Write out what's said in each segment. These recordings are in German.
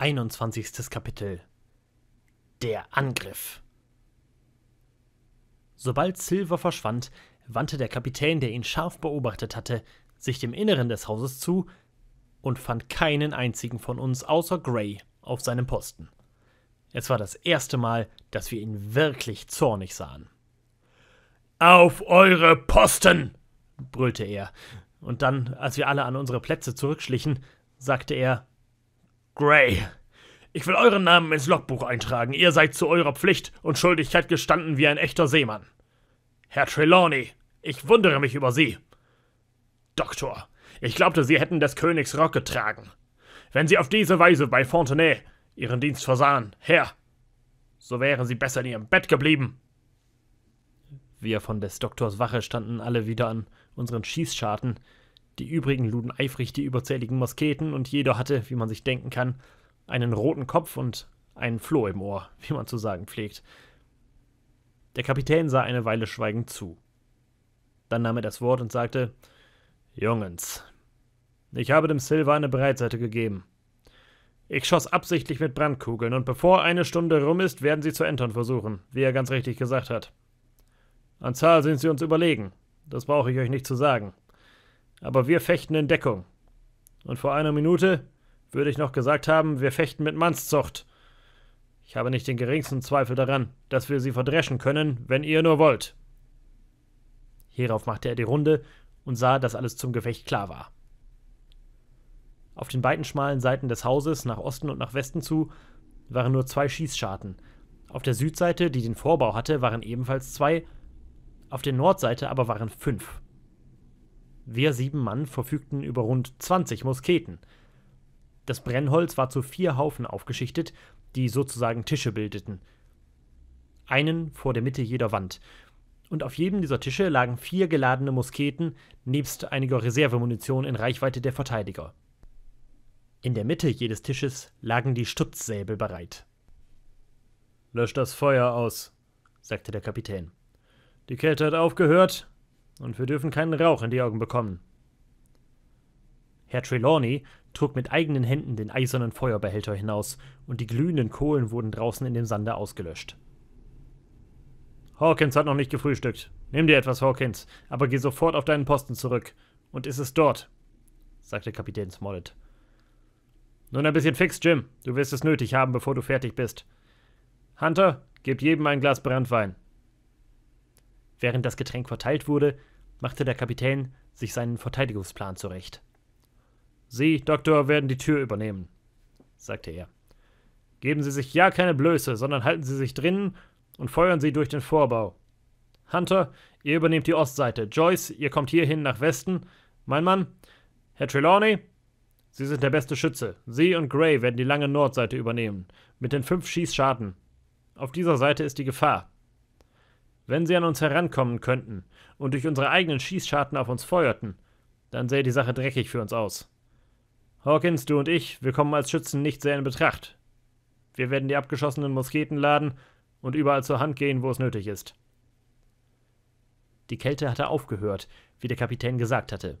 21. Kapitel Der Angriff Sobald Silver verschwand, wandte der Kapitän, der ihn scharf beobachtet hatte, sich dem Inneren des Hauses zu und fand keinen einzigen von uns außer Gray auf seinem Posten. Es war das erste Mal, dass wir ihn wirklich zornig sahen. Auf eure Posten! brüllte er, und dann, als wir alle an unsere Plätze zurückschlichen, sagte er Gray. Ich will euren Namen ins Logbuch eintragen. Ihr seid zu eurer Pflicht und Schuldigkeit gestanden wie ein echter Seemann. Herr Trelawney, ich wundere mich über Sie. Doktor, ich glaubte, Sie hätten des Königs Rock getragen. Wenn Sie auf diese Weise bei Fontenay Ihren Dienst versahen, Herr, so wären Sie besser in Ihrem Bett geblieben. Wir von des Doktors Wache standen alle wieder an unseren Schießscharten, die übrigen luden eifrig die überzähligen Musketen und jeder hatte, wie man sich denken kann, einen roten Kopf und einen Floh im Ohr, wie man zu sagen pflegt. Der Kapitän sah eine Weile schweigend zu. Dann nahm er das Wort und sagte: Jungens, ich habe dem Silva eine Breitseite gegeben. Ich schoss absichtlich mit Brandkugeln und bevor eine Stunde rum ist, werden sie zu entern versuchen, wie er ganz richtig gesagt hat. An Zahl sind sie uns überlegen. Das brauche ich euch nicht zu sagen aber wir fechten in Deckung. Und vor einer Minute würde ich noch gesagt haben, wir fechten mit Mannszucht. Ich habe nicht den geringsten Zweifel daran, dass wir sie verdreschen können, wenn ihr nur wollt. Hierauf machte er die Runde und sah, dass alles zum Gefecht klar war. Auf den beiden schmalen Seiten des Hauses, nach Osten und nach Westen zu, waren nur zwei Schießscharten. Auf der Südseite, die den Vorbau hatte, waren ebenfalls zwei, auf der Nordseite aber waren fünf. Wir sieben Mann verfügten über rund 20 Musketen. Das Brennholz war zu vier Haufen aufgeschichtet, die sozusagen Tische bildeten. Einen vor der Mitte jeder Wand. Und auf jedem dieser Tische lagen vier geladene Musketen, nebst einiger Reservemunition in Reichweite der Verteidiger. In der Mitte jedes Tisches lagen die Stutzsäbel bereit. Lösch das Feuer aus, sagte der Kapitän. Die Kälte hat aufgehört, und wir dürfen keinen Rauch in die Augen bekommen. Herr Trelawney trug mit eigenen Händen den eisernen Feuerbehälter hinaus, und die glühenden Kohlen wurden draußen in dem Sande ausgelöscht. Hawkins hat noch nicht gefrühstückt. Nimm dir etwas, Hawkins, aber geh sofort auf deinen Posten zurück. Und ist es dort, sagte Kapitän Smollett. Nun ein bisschen fix, Jim. Du wirst es nötig haben, bevor du fertig bist. Hunter, gib jedem ein Glas Brandwein. Während das Getränk verteilt wurde, machte der Kapitän sich seinen Verteidigungsplan zurecht. Sie, Doktor, werden die Tür übernehmen, sagte er. Geben Sie sich ja keine Blöße, sondern halten Sie sich drinnen und feuern Sie durch den Vorbau. Hunter, ihr übernehmt die Ostseite. Joyce, ihr kommt hierhin nach Westen. Mein Mann, Herr Trelawney, Sie sind der beste Schütze. Sie und Gray werden die lange Nordseite übernehmen, mit den fünf Schießscharten. Auf dieser Seite ist die Gefahr. Wenn sie an uns herankommen könnten und durch unsere eigenen Schießscharten auf uns feuerten, dann sähe die Sache dreckig für uns aus. Hawkins, du und ich, wir kommen als Schützen nicht sehr in Betracht. Wir werden die abgeschossenen Musketen laden und überall zur Hand gehen, wo es nötig ist. Die Kälte hatte aufgehört, wie der Kapitän gesagt hatte.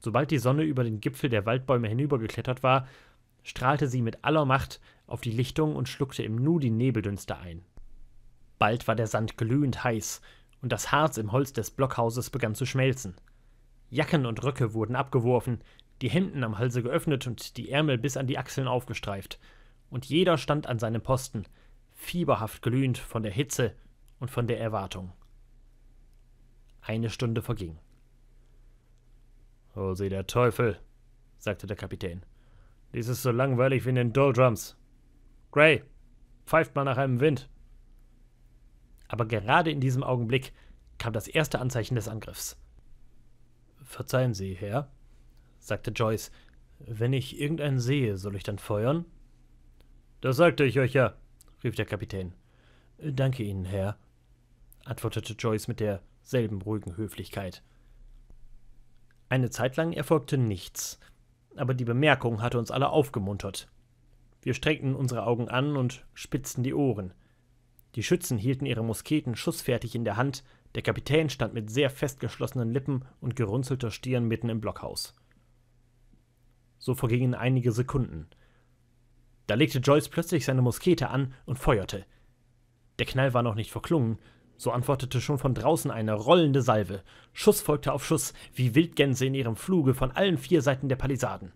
Sobald die Sonne über den Gipfel der Waldbäume hinübergeklettert war, strahlte sie mit aller Macht auf die Lichtung und schluckte im Nu die Nebeldünste ein. Bald war der Sand glühend heiß, und das Harz im Holz des Blockhauses begann zu schmelzen. Jacken und Röcke wurden abgeworfen, die Hemden am Halse geöffnet und die Ärmel bis an die Achseln aufgestreift, und jeder stand an seinem Posten, fieberhaft glühend von der Hitze und von der Erwartung. Eine Stunde verging. Oh, sie der Teufel, sagte der Kapitän. Dies ist so langweilig wie in den Doldrums. Gray, pfeift mal nach einem Wind aber gerade in diesem Augenblick kam das erste Anzeichen des Angriffs. Verzeihen Sie, Herr, sagte Joyce, wenn ich irgendeinen sehe, soll ich dann feuern? Das sagte ich euch ja, rief der Kapitän. Danke Ihnen, Herr, antwortete Joyce mit derselben ruhigen Höflichkeit. Eine Zeit lang erfolgte nichts, aber die Bemerkung hatte uns alle aufgemuntert. Wir streckten unsere Augen an und spitzten die Ohren. Die Schützen hielten ihre Musketen schussfertig in der Hand, der Kapitän stand mit sehr festgeschlossenen Lippen und gerunzelter Stirn mitten im Blockhaus. So vergingen einige Sekunden. Da legte Joyce plötzlich seine Muskete an und feuerte. Der Knall war noch nicht verklungen, so antwortete schon von draußen eine rollende Salve. Schuss folgte auf Schuss, wie Wildgänse in ihrem Fluge von allen vier Seiten der Palisaden.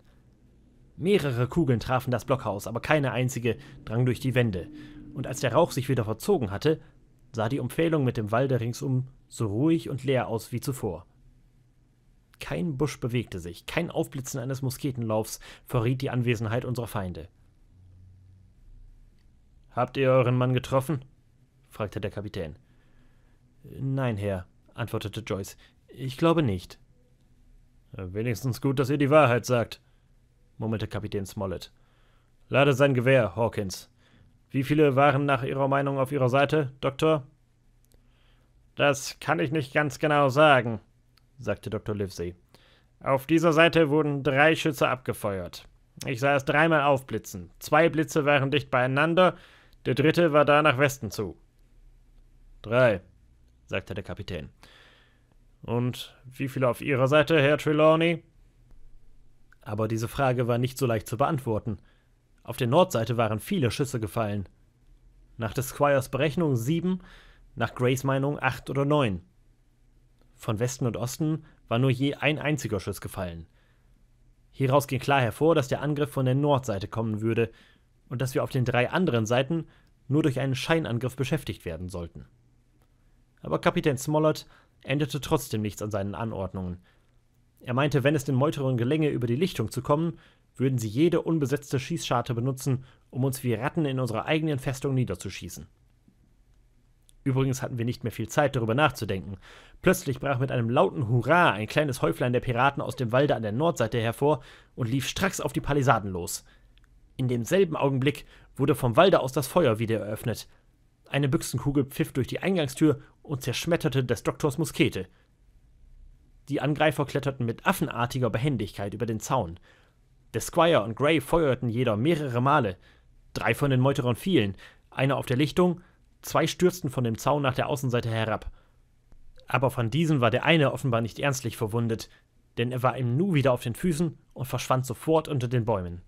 Mehrere Kugeln trafen das Blockhaus, aber keine einzige drang durch die Wände und als der Rauch sich wieder verzogen hatte, sah die Umfehlung mit dem Walde ringsum so ruhig und leer aus wie zuvor. Kein Busch bewegte sich, kein Aufblitzen eines Musketenlaufs verriet die Anwesenheit unserer Feinde. Habt ihr euren Mann getroffen? fragte der Kapitän. Nein, Herr, antwortete Joyce. Ich glaube nicht. Wenigstens gut, dass ihr die Wahrheit sagt, murmelte Kapitän Smollett. Lade sein Gewehr, Hawkins. Wie viele waren nach Ihrer Meinung auf Ihrer Seite, Doktor? Das kann ich nicht ganz genau sagen, sagte Dr. Livesey. Auf dieser Seite wurden drei Schüsse abgefeuert. Ich sah es dreimal aufblitzen. Zwei Blitze waren dicht beieinander, der dritte war da nach Westen zu. Drei, sagte der Kapitän. Und wie viele auf Ihrer Seite, Herr Trelawney? Aber diese Frage war nicht so leicht zu beantworten. Auf der Nordseite waren viele Schüsse gefallen. Nach des Squires Berechnung sieben, nach Grays Meinung acht oder neun. Von Westen und Osten war nur je ein einziger Schuss gefallen. Hieraus ging klar hervor, dass der Angriff von der Nordseite kommen würde und dass wir auf den drei anderen Seiten nur durch einen Scheinangriff beschäftigt werden sollten. Aber Kapitän Smollett änderte trotzdem nichts an seinen Anordnungen, er meinte, wenn es den Meuterern gelänge, über die Lichtung zu kommen, würden sie jede unbesetzte Schießscharte benutzen, um uns wie Ratten in unserer eigenen Festung niederzuschießen. Übrigens hatten wir nicht mehr viel Zeit, darüber nachzudenken. Plötzlich brach mit einem lauten Hurra ein kleines Häuflein der Piraten aus dem Walde an der Nordseite hervor und lief stracks auf die Palisaden los. In demselben Augenblick wurde vom Walde aus das Feuer wieder eröffnet. Eine Büchsenkugel pfiff durch die Eingangstür und zerschmetterte des Doktors Muskete. Die Angreifer kletterten mit affenartiger Behendigkeit über den Zaun. Der Squire und Gray feuerten jeder mehrere Male. Drei von den Meuterern fielen, einer auf der Lichtung, zwei stürzten von dem Zaun nach der Außenseite herab. Aber von diesen war der eine offenbar nicht ernstlich verwundet, denn er war im Nu wieder auf den Füßen und verschwand sofort unter den Bäumen.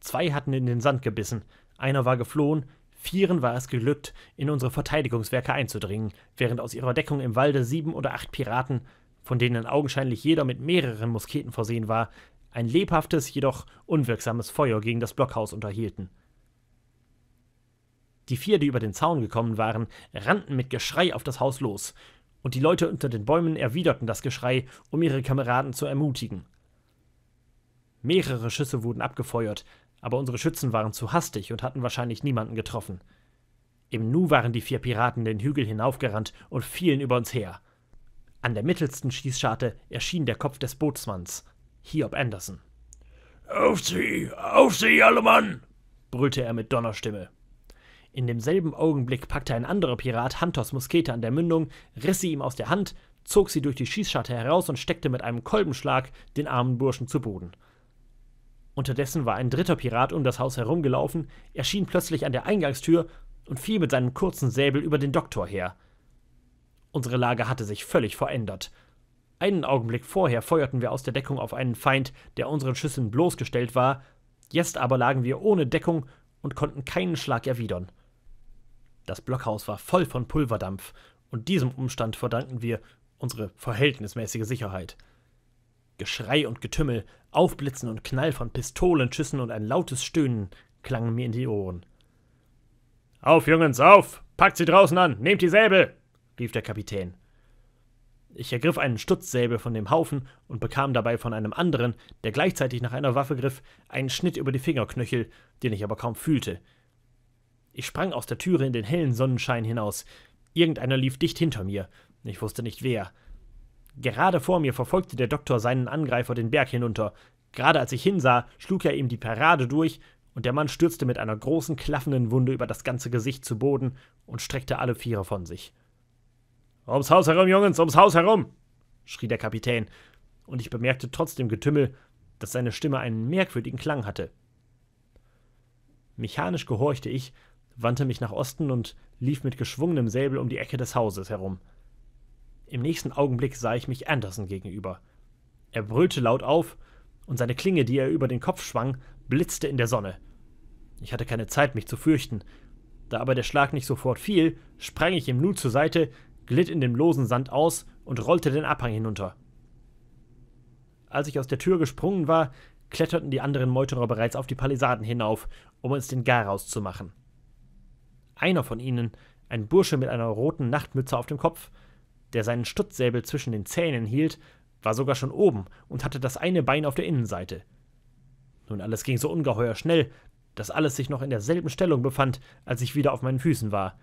Zwei hatten in den Sand gebissen, einer war geflohen, vieren war es geglückt, in unsere Verteidigungswerke einzudringen, während aus ihrer Deckung im Walde sieben oder acht Piraten von denen augenscheinlich jeder mit mehreren Musketen versehen war, ein lebhaftes, jedoch unwirksames Feuer gegen das Blockhaus unterhielten. Die vier, die über den Zaun gekommen waren, rannten mit Geschrei auf das Haus los, und die Leute unter den Bäumen erwiderten das Geschrei, um ihre Kameraden zu ermutigen. Mehrere Schüsse wurden abgefeuert, aber unsere Schützen waren zu hastig und hatten wahrscheinlich niemanden getroffen. Im Nu waren die vier Piraten den Hügel hinaufgerannt und fielen über uns her. An der mittelsten Schießscharte erschien der Kopf des Bootsmanns, Hiob Anderson. Auf sie, auf sie, alle Mann! brüllte er mit Donnerstimme. In demselben Augenblick packte ein anderer Pirat Hantors Muskete an der Mündung, riss sie ihm aus der Hand, zog sie durch die Schießscharte heraus und steckte mit einem Kolbenschlag den armen Burschen zu Boden. Unterdessen war ein dritter Pirat um das Haus herumgelaufen, erschien plötzlich an der Eingangstür und fiel mit seinem kurzen Säbel über den Doktor her. Unsere Lage hatte sich völlig verändert. Einen Augenblick vorher feuerten wir aus der Deckung auf einen Feind, der unseren Schüssen bloßgestellt war, jetzt aber lagen wir ohne Deckung und konnten keinen Schlag erwidern. Das Blockhaus war voll von Pulverdampf, und diesem Umstand verdanken wir unsere verhältnismäßige Sicherheit. Geschrei und Getümmel, Aufblitzen und Knall von Pistolenschüssen und ein lautes Stöhnen klangen mir in die Ohren. Auf, Jungens, auf! Packt sie draußen an! Nehmt die Säbel! rief der Kapitän. Ich ergriff einen Stutzsäbel von dem Haufen und bekam dabei von einem anderen, der gleichzeitig nach einer Waffe griff, einen Schnitt über die Fingerknöchel, den ich aber kaum fühlte. Ich sprang aus der Türe in den hellen Sonnenschein hinaus. Irgendeiner lief dicht hinter mir. Ich wusste nicht wer. Gerade vor mir verfolgte der Doktor seinen Angreifer den Berg hinunter. Gerade als ich hinsah, schlug er ihm die Parade durch, und der Mann stürzte mit einer großen, klaffenden Wunde über das ganze Gesicht zu Boden und streckte alle Vierer von sich. Ums Haus herum, Jungs, ums Haus herum! schrie der Kapitän, und ich bemerkte trotz dem Getümmel, dass seine Stimme einen merkwürdigen Klang hatte. Mechanisch gehorchte ich, wandte mich nach Osten und lief mit geschwungenem Säbel um die Ecke des Hauses herum. Im nächsten Augenblick sah ich mich Anderson gegenüber. Er brüllte laut auf, und seine Klinge, die er über den Kopf schwang, blitzte in der Sonne. Ich hatte keine Zeit, mich zu fürchten. Da aber der Schlag nicht sofort fiel, sprang ich ihm nun zur Seite, glitt in dem losen Sand aus und rollte den Abhang hinunter. Als ich aus der Tür gesprungen war, kletterten die anderen Meuterer bereits auf die Palisaden hinauf, um uns den Garaus zu machen. Einer von ihnen, ein Bursche mit einer roten Nachtmütze auf dem Kopf, der seinen Stutzsäbel zwischen den Zähnen hielt, war sogar schon oben und hatte das eine Bein auf der Innenseite. Nun alles ging so ungeheuer schnell, dass alles sich noch in derselben Stellung befand, als ich wieder auf meinen Füßen war,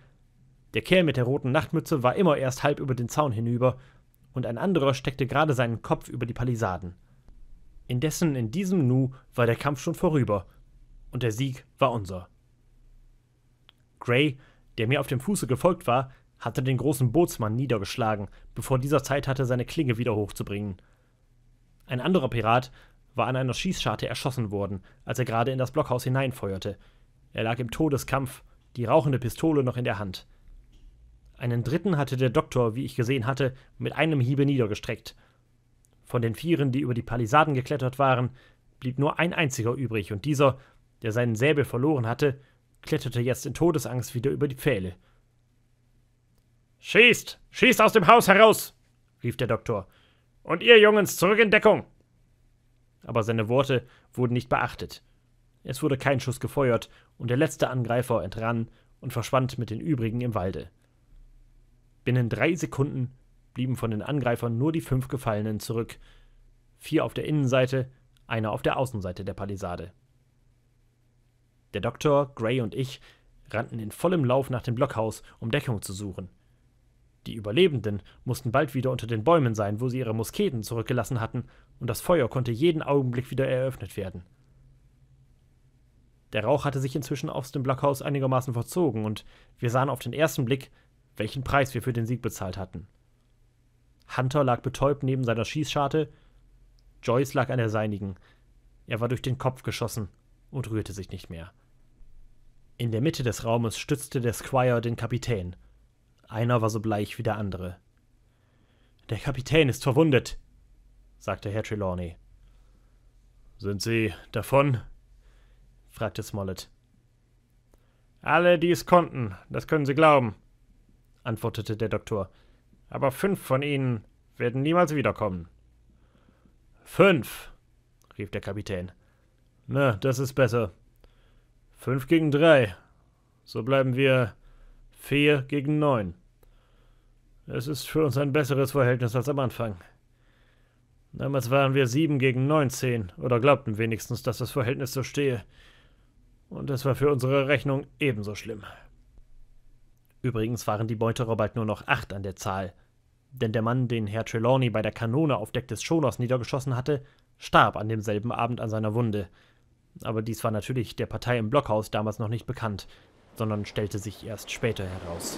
der Kerl mit der roten Nachtmütze war immer erst halb über den Zaun hinüber, und ein anderer steckte gerade seinen Kopf über die Palisaden. Indessen in diesem Nu war der Kampf schon vorüber, und der Sieg war unser. Gray, der mir auf dem Fuße gefolgt war, hatte den großen Bootsmann niedergeschlagen, bevor dieser Zeit hatte, seine Klinge wieder hochzubringen. Ein anderer Pirat war an einer Schießscharte erschossen worden, als er gerade in das Blockhaus hineinfeuerte. Er lag im Todeskampf, die rauchende Pistole noch in der Hand. Einen dritten hatte der Doktor, wie ich gesehen hatte, mit einem Hiebe niedergestreckt. Von den Vieren, die über die Palisaden geklettert waren, blieb nur ein einziger übrig, und dieser, der seinen Säbel verloren hatte, kletterte jetzt in Todesangst wieder über die Pfähle. Schießt! Schießt aus dem Haus heraus! rief der Doktor. Und ihr Jungens, zurück in Deckung! Aber seine Worte wurden nicht beachtet. Es wurde kein Schuss gefeuert, und der letzte Angreifer entrann und verschwand mit den übrigen im Walde. Binnen drei Sekunden blieben von den Angreifern nur die fünf Gefallenen zurück. Vier auf der Innenseite, einer auf der Außenseite der Palisade. Der Doktor, Gray und ich rannten in vollem Lauf nach dem Blockhaus, um Deckung zu suchen. Die Überlebenden mussten bald wieder unter den Bäumen sein, wo sie ihre Musketen zurückgelassen hatten, und das Feuer konnte jeden Augenblick wieder eröffnet werden. Der Rauch hatte sich inzwischen aus dem Blockhaus einigermaßen verzogen, und wir sahen auf den ersten Blick, welchen Preis wir für den Sieg bezahlt hatten. Hunter lag betäubt neben seiner Schießscharte, Joyce lag an der seinigen. Er war durch den Kopf geschossen und rührte sich nicht mehr. In der Mitte des Raumes stützte der Squire den Kapitän. Einer war so bleich wie der andere. Der Kapitän ist verwundet, sagte Herr Trelawney. Sind Sie davon? fragte Smollett. Alle, die es konnten, das können Sie glauben antwortete der Doktor. Aber fünf von ihnen werden niemals wiederkommen. Fünf, rief der Kapitän. Na, das ist besser. Fünf gegen drei. So bleiben wir vier gegen neun. Es ist für uns ein besseres Verhältnis als am Anfang. Damals waren wir sieben gegen neunzehn, oder glaubten wenigstens, dass das Verhältnis so stehe. Und es war für unsere Rechnung ebenso schlimm. Übrigens waren die Beuterer bald nur noch acht an der Zahl, denn der Mann, den Herr Trelawney bei der Kanone auf Deck des Scholos niedergeschossen hatte, starb an demselben Abend an seiner Wunde. Aber dies war natürlich der Partei im Blockhaus damals noch nicht bekannt, sondern stellte sich erst später heraus.